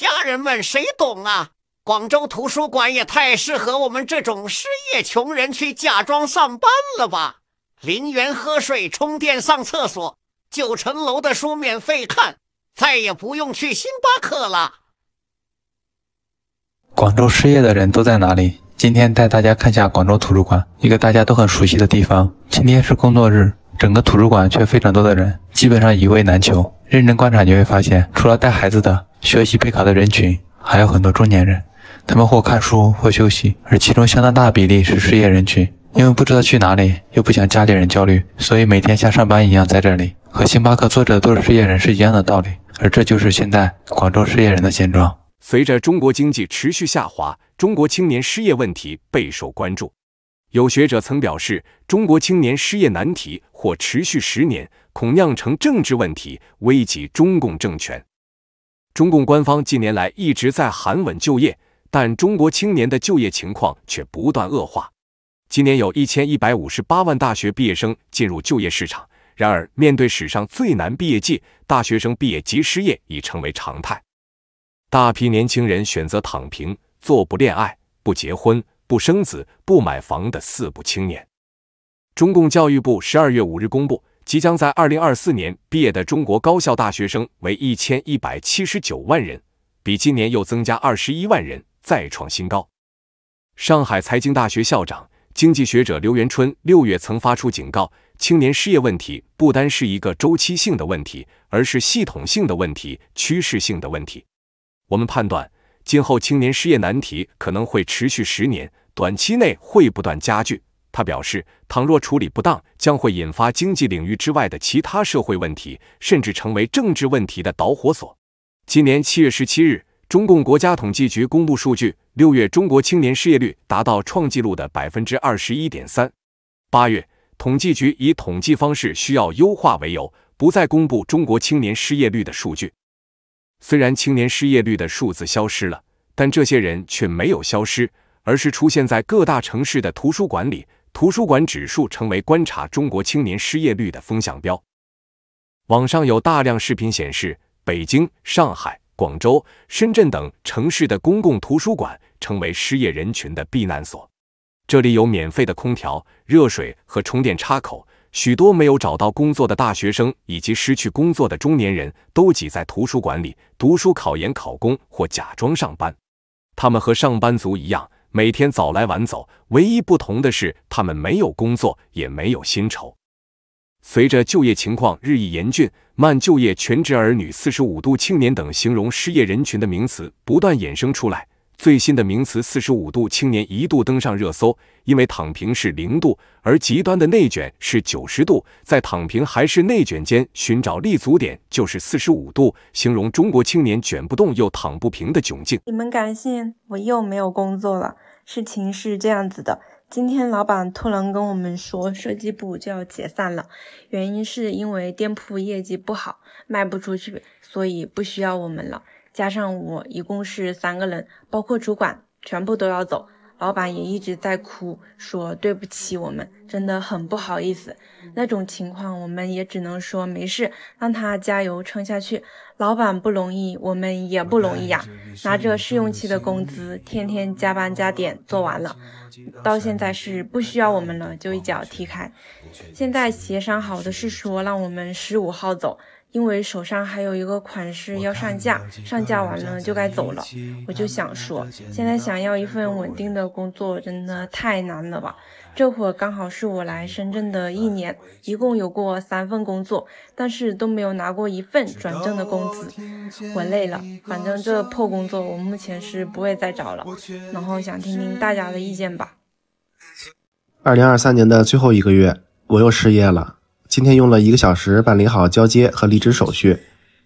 家人们，谁懂啊？广州图书馆也太适合我们这种失业穷人去假装上班了吧？零元喝水、充电、上厕所，九层楼的书免费看，再也不用去星巴克了。广州失业的人都在哪里？今天带大家看下广州图书馆，一个大家都很熟悉的地方。今天是工作日，整个图书馆却非常多的人，基本上一位难求。认真观察你会发现，除了带孩子的。学习备考的人群还有很多中年人，他们或看书，或休息，而其中相当大的比例是失业人群，因为不知道去哪里，又不想家里人焦虑，所以每天像上班一样在这里，和星巴克坐着都是失业人是一样的道理。而这就是现在广州失业人的现状。随着中国经济持续下滑，中国青年失业问题备受关注。有学者曾表示，中国青年失业难题或持续十年，恐酿成政治问题，危及中共政权。中共官方近年来一直在喊稳就业，但中国青年的就业情况却不断恶化。今年有一千一百五十八万大学毕业生进入就业市场，然而面对史上最难毕业季，大学生毕业即失业已成为常态。大批年轻人选择躺平，做不恋爱、不结婚、不生子、不买房的“四不”青年。中共教育部十二月五日公布。即将在二零二四年毕业的中国高校大学生为一千一百七十九万人，比今年又增加二十一万人，再创新高。上海财经大学校长、经济学者刘元春六月曾发出警告：青年失业问题不单是一个周期性的问题，而是系统性的问题、趋势性的问题。我们判断，今后青年失业难题可能会持续十年，短期内会不断加剧。他表示，倘若处理不当，将会引发经济领域之外的其他社会问题，甚至成为政治问题的导火索。今年七月十七日，中共国家统计局公布数据，六月中国青年失业率达到创纪录的百分之二十一点三。八月，统计局以统计方式需要优化为由，不再公布中国青年失业率的数据。虽然青年失业率的数字消失了，但这些人却没有消失，而是出现在各大城市的图书馆里。图书馆指数成为观察中国青年失业率的风向标。网上有大量视频显示，北京、上海、广州、深圳等城市的公共图书馆成为失业人群的避难所。这里有免费的空调、热水和充电插口，许多没有找到工作的大学生以及失去工作的中年人都挤在图书馆里读书、考研、考公或假装上班。他们和上班族一样。每天早来晚走，唯一不同的是，他们没有工作，也没有薪酬。随着就业情况日益严峻，慢就业、全职儿女、四十五度青年等形容失业人群的名词不断衍生出来。最新的名词“四十五度青年”一度登上热搜，因为躺平是零度，而极端的内卷是九十度，在躺平还是内卷间寻找立足点就是四十五度，形容中国青年卷不动又躺不平的窘境。你们敢信？我又没有工作了。事情是这样子的，今天老板突然跟我们说，设计部就要解散了，原因是因为店铺业绩不好，卖不出去，所以不需要我们了。加上我，一共是三个人，包括主管，全部都要走。老板也一直在哭，说对不起我们，真的很不好意思。那种情况，我们也只能说没事，让他加油撑下去。老板不容易，我们也不容易呀。拿着试用期的工资，天天加班加点做完了，到现在是不需要我们了，就一脚踢开。现在协商好的是说，让我们十五号走。因为手上还有一个款式要上架，上架完了就该走了。我就想说，现在想要一份稳定的工作，真的太难了吧？这会儿刚好是我来深圳的一年，一共有过三份工作，但是都没有拿过一份转正的工资。我累了，反正这破工作，我目前是不会再找了。然后想听听大家的意见吧。二零二三年的最后一个月，我又失业了。今天用了一个小时办理好交接和离职手续。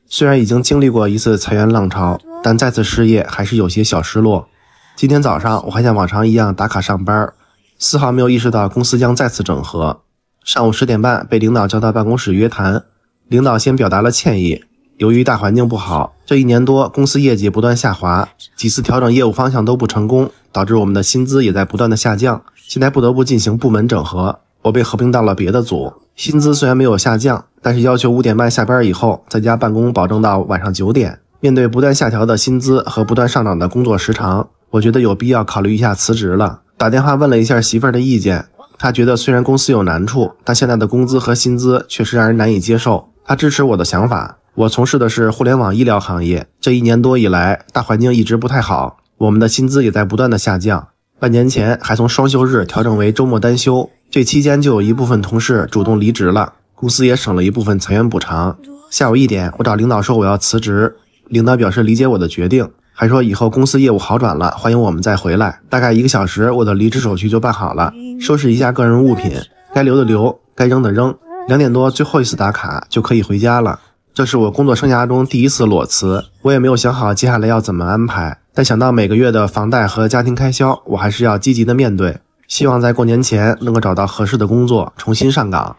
虽然已经经历过一次裁员浪潮，但再次失业还是有些小失落。今天早上我还像往常一样打卡上班，丝毫没有意识到公司将再次整合。上午十点半被领导叫到办公室约谈，领导先表达了歉意。由于大环境不好，这一年多公司业绩不断下滑，几次调整业务方向都不成功，导致我们的薪资也在不断的下降，现在不得不进行部门整合。我被合并到了别的组，薪资虽然没有下降，但是要求五点半下班以后在家办公，保证到晚上九点。面对不断下调的薪资和不断上涨的工作时长，我觉得有必要考虑一下辞职了。打电话问了一下媳妇儿的意见，她觉得虽然公司有难处，但现在的工资和薪资确实让人难以接受。她支持我的想法。我从事的是互联网医疗行业，这一年多以来，大环境一直不太好，我们的薪资也在不断的下降。半年前还从双休日调整为周末单休。这期间就有一部分同事主动离职了，公司也省了一部分裁员补偿。下午一点，我找领导说我要辞职，领导表示理解我的决定，还说以后公司业务好转了，欢迎我们再回来。大概一个小时，我的离职手续就办好了，收拾一下个人物品，该留的留，该扔的扔。两点多，最后一次打卡就可以回家了。这是我工作生涯中第一次裸辞，我也没有想好接下来要怎么安排，但想到每个月的房贷和家庭开销，我还是要积极的面对。希望在过年前能够找到合适的工作，重新上岗。